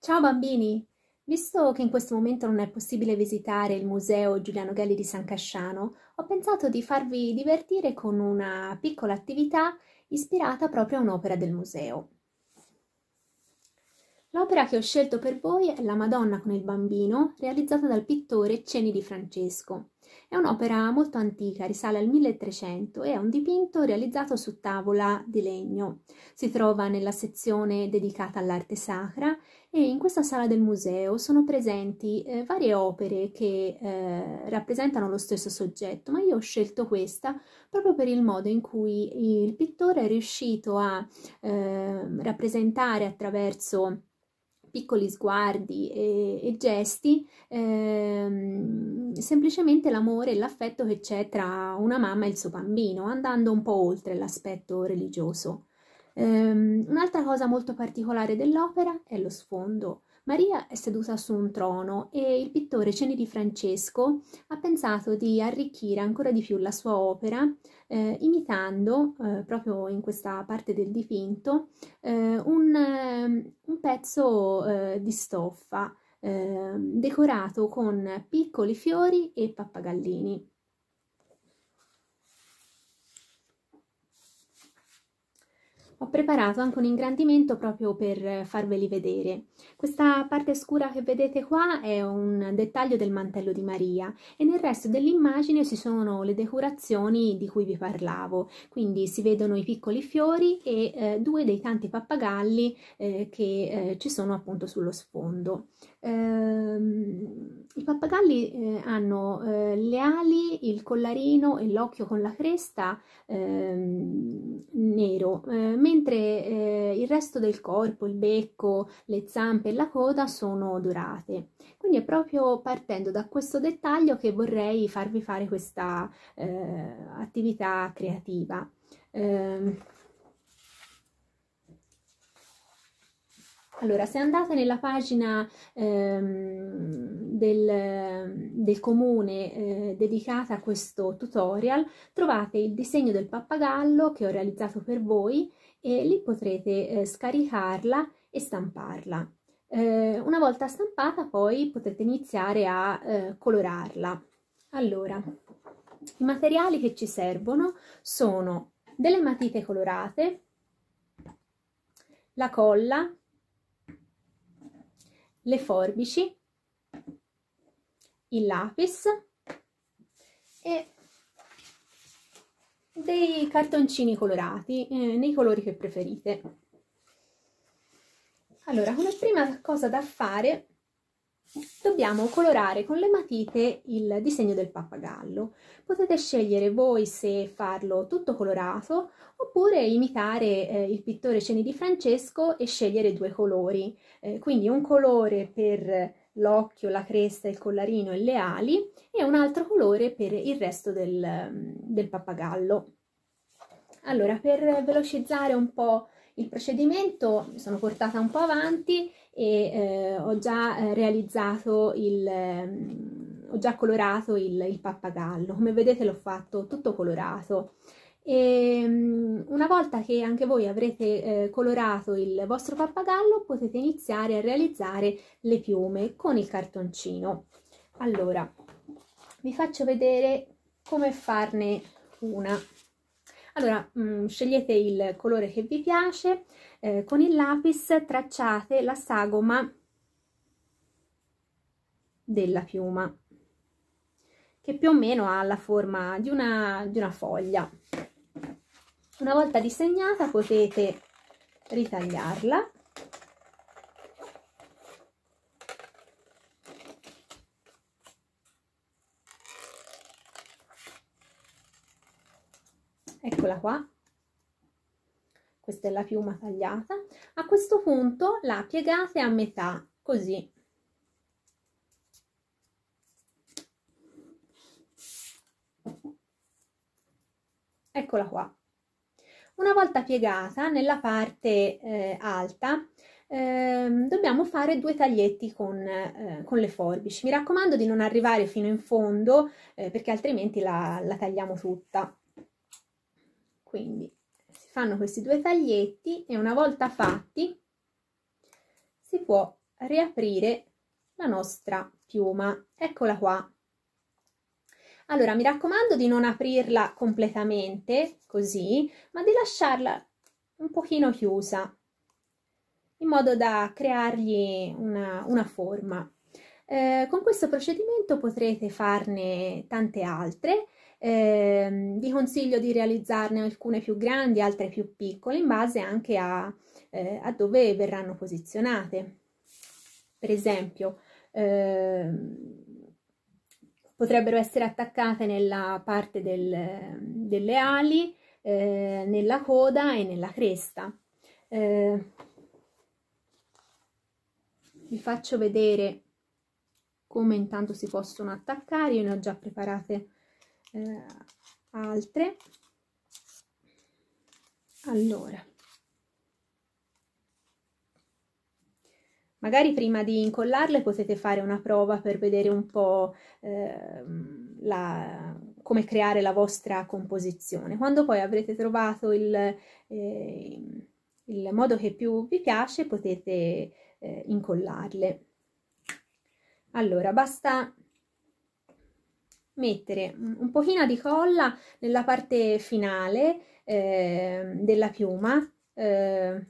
Ciao bambini! Visto che in questo momento non è possibile visitare il Museo Giuliano Galli di San Casciano, ho pensato di farvi divertire con una piccola attività ispirata proprio a un'opera del museo. L'opera che ho scelto per voi è La Madonna con il bambino, realizzata dal pittore Ceni di Francesco. È un'opera molto antica, risale al 1300 e è un dipinto realizzato su tavola di legno. Si trova nella sezione dedicata all'arte sacra e in questa sala del museo sono presenti eh, varie opere che eh, rappresentano lo stesso soggetto, ma io ho scelto questa proprio per il modo in cui il pittore è riuscito a eh, rappresentare attraverso piccoli sguardi e, e gesti, ehm, semplicemente l'amore e l'affetto che c'è tra una mamma e il suo bambino, andando un po' oltre l'aspetto religioso. Ehm, un'altra cosa molto particolare dell'opera è lo sfondo. Maria è seduta su un trono e il pittore Ceni di Francesco ha pensato di arricchire ancora di più la sua opera eh, imitando, eh, proprio in questa parte del dipinto, eh, un, ehm, un, pezzo eh, di stoffa ehm, decorato con piccoli fiori e pappagallini. Ho preparato anche un ingrandimento proprio per farveli vedere. Questa parte scura che vedete qua è un dettaglio del mantello di Maria e nel resto dell'immagine ci sono le decorazioni di cui vi parlavo, quindi si vedono i piccoli fiori e eh, due dei tanti pappagalli eh, che eh, ci sono appunto sullo sfondo. Ehm, I pappagalli eh, hanno eh, le ali, il collarino e l'occhio con la cresta ehm, nero, eh, mentre eh, il resto del corpo, il becco, le zampe e la coda sono dorate. Quindi è proprio partendo da questo dettaglio che vorrei farvi fare questa eh, attività creativa. Ehm, Allora, se andate nella pagina ehm, del, del, comune eh, dedicata a questo tutorial, trovate il disegno del pappagallo che ho realizzato per voi e lì potrete eh, scaricarla e stamparla. Eh, una volta stampata poi potete iniziare a eh, colorarla. Allora, i materiali che ci servono sono delle matite colorate, la colla, le forbici, il lapis e dei cartoncini colorati eh, nei colori che preferite. Allora, come prima cosa da fare dobbiamo colorare con le matite il disegno del pappagallo. Potete scegliere voi se farlo tutto colorato oppure imitare eh, il pittore Ceni di Francesco e scegliere due colori, eh, quindi un colore per l'occhio, la cresta, il collarino e le ali e un altro colore per il resto del, del pappagallo. Allora, per velocizzare un po' il procedimento, mi sono portata un po' avanti e eh, ho già eh, realizzato il... Ehm, ho già colorato il, il, pappagallo, come vedete l'ho fatto tutto colorato. E, ehm, una volta che anche voi avrete eh, colorato il vostro pappagallo potete iniziare a realizzare le piume con il cartoncino. Allora, vi faccio vedere come farne una. Allora, mh, mm, scegliete il colore che vi piace, eh, con il lapis tracciate la sagoma della piuma, che più o meno ha la forma di una, di una foglia. Una volta disegnata potete ritagliarla eccola qua, questa è la piuma tagliata, a questo punto la piegate a metà, così. Eccola qua. Una volta piegata nella parte eh, alta eh, dobbiamo fare due taglietti con, eh, con, le forbici. Mi raccomando di non arrivare fino in fondo eh, perché altrimenti la, la tagliamo tutta. Quindi si fanno questi due taglietti e una volta fatti si può riaprire la nostra piuma. Eccola qua. Allora, mi raccomando di non aprirla completamente, così, ma di lasciarla un pochino chiusa, in modo da creargli una, una forma. Eh, con questo procedimento potrete farne tante altre, eh, vi consiglio di realizzarne alcune più grandi, altre più piccole, in base anche a, eh, a dove verranno posizionate. Per esempio, eh, potrebbero essere attaccate nella parte del, delle ali, eh, nella coda e nella cresta. Eh, vi faccio vedere come intanto si possono attaccare, io ne ho già preparate eh, altre allora magari prima di incollarle potete fare una prova per vedere un po' eh, la, come creare la vostra composizione quando poi avrete trovato il, eh, il modo che più vi piace potete eh, incollarle allora basta mettere un pochino di colla nella parte finale eh, della piuma eh,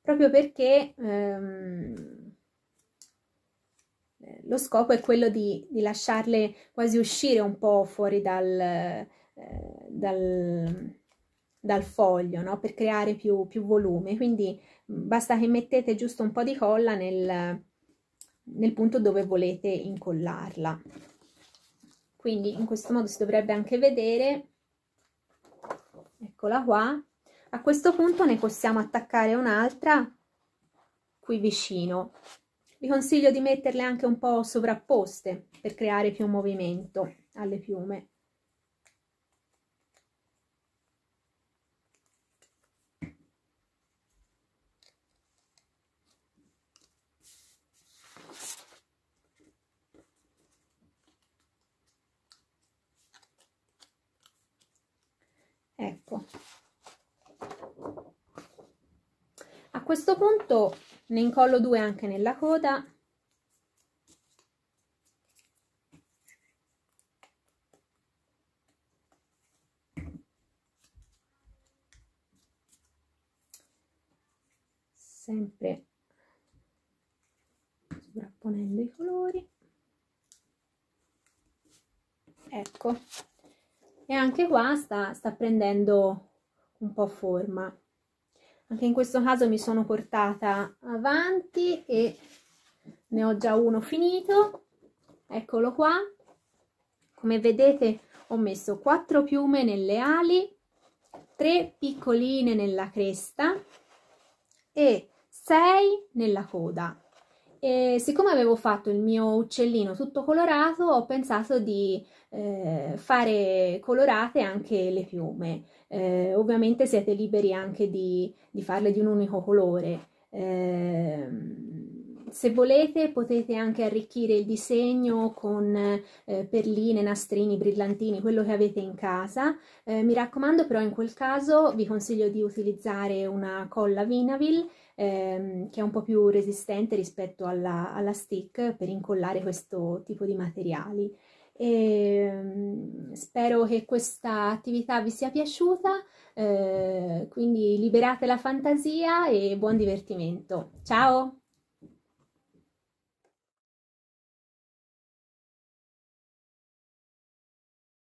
proprio perché ehm, lo scopo è quello di, di, lasciarle quasi uscire un po' fuori dal, eh, dal, dal, foglio no? per creare più, più, volume. Quindi mm, basta che mettete giusto un po' di colla nel, nel punto dove volete incollarla. Quindi in questo modo si dovrebbe anche vedere, eccola qua, a questo punto ne possiamo attaccare un'altra qui vicino. Vi consiglio di metterle anche un po' sovrapposte per creare più movimento alle piume. questo punto ne incollo due anche nella coda sempre sovrapponendo i colori ecco e anche qua sta, sta prendendo un po' forma anche in questo caso mi sono portata avanti e ne ho già uno finito eccolo qua come vedete ho messo quattro piume nelle ali tre piccoline nella cresta e 6 nella coda e siccome avevo fatto il mio uccellino tutto colorato, ho pensato di eh, fare colorate anche le piume. Eh, ovviamente siete liberi anche di, di, farle di un unico colore. Eh, se volete potete anche arricchire il disegno con eh, perline, nastrini, brillantini, quello che avete in casa. Eh, mi raccomando però in quel caso vi consiglio di utilizzare una colla Vinavil ehm, che è un po' più resistente rispetto alla, alla stick per incollare questo tipo di materiali. E ehm, spero che questa attività vi sia piaciuta, eh, quindi liberate la fantasia e buon divertimento. Ciao!